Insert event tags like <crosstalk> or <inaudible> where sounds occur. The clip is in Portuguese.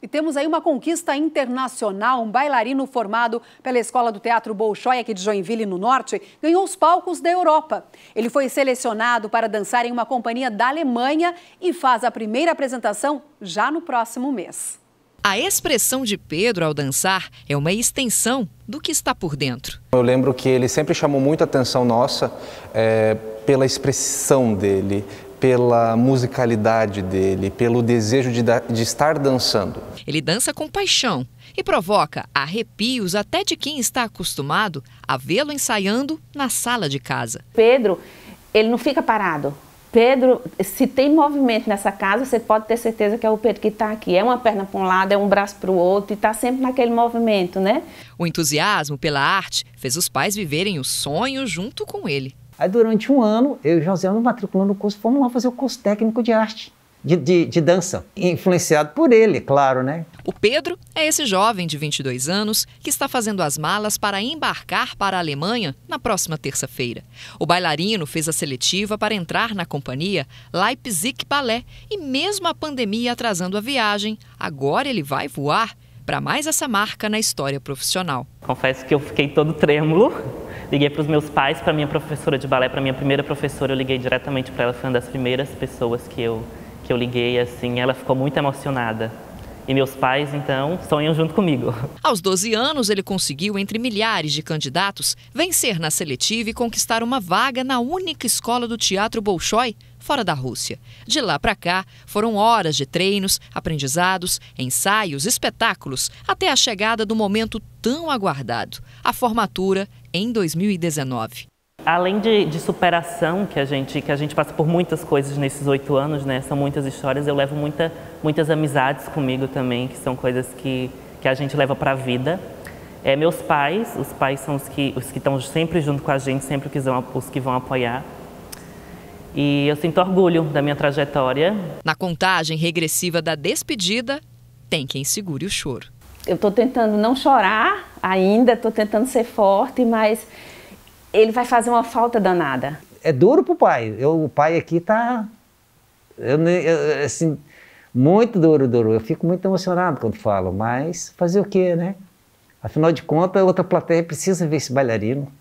E temos aí uma conquista internacional. Um bailarino formado pela Escola do Teatro Bolshoi, aqui de Joinville, no Norte, ganhou os palcos da Europa. Ele foi selecionado para dançar em uma companhia da Alemanha e faz a primeira apresentação já no próximo mês. A expressão de Pedro ao dançar é uma extensão do que está por dentro. Eu lembro que ele sempre chamou muita atenção nossa é, pela expressão dele, pela musicalidade dele, pelo desejo de, de estar dançando. Ele dança com paixão e provoca arrepios até de quem está acostumado a vê-lo ensaiando na sala de casa. Pedro, ele não fica parado. Pedro, se tem movimento nessa casa, você pode ter certeza que é o Pedro que está aqui. É uma perna para um lado, é um braço para o outro e está sempre naquele movimento, né? O entusiasmo pela arte fez os pais viverem o sonho junto com ele. Aí durante um ano, eu e José nos matriculando no curso, fomos lá fazer o curso técnico de arte. De, de, de, dança, influenciado por ele, claro, né? O Pedro é esse jovem de 22 anos que está fazendo as malas para embarcar para a Alemanha na próxima terça-feira. O bailarino fez a seletiva para entrar na companhia Leipzig Ballet e, mesmo a pandemia atrasando a viagem, agora ele vai voar para mais essa marca na história profissional. Confesso que eu fiquei todo trêmulo Liguei para os meus pais, para minha professora de balé, para minha primeira professora, eu liguei diretamente para ela, foi uma das primeiras pessoas que eu que eu liguei assim, ela ficou muito emocionada e meus pais, então, sonham junto comigo. <laughs> Aos 12 anos, ele conseguiu, entre milhares de candidatos, vencer na seletiva e conquistar uma vaga na única escola do Teatro Bolshoi, fora da Rússia. De lá para cá, foram horas de treinos, aprendizados, ensaios, espetáculos, até a chegada do momento tão aguardado, a formatura em 2019 além de, de, superação que a gente que a gente passa por muitas coisas nesses oito anos, né? São muitas histórias. Eu levo muita, muitas amizades comigo também, que são coisas que que a gente leva para a vida. É, meus pais, os pais são os que os que estão sempre junto com a gente, sempre que vão, os que vão apoiar. E eu sinto orgulho da minha trajetória. Na contagem regressiva da despedida, tem quem segure o choro. Eu estou tentando não chorar ainda, estou tentando ser forte, mas ele vai fazer uma falta danada. É duro pro pai. Eu, o pai aqui tá. Eu, eu, assim, muito duro, duro. Eu fico muito emocionado quando falo, mas fazer o quê, né? Afinal de contas, outra plateia precisa ver esse bailarino.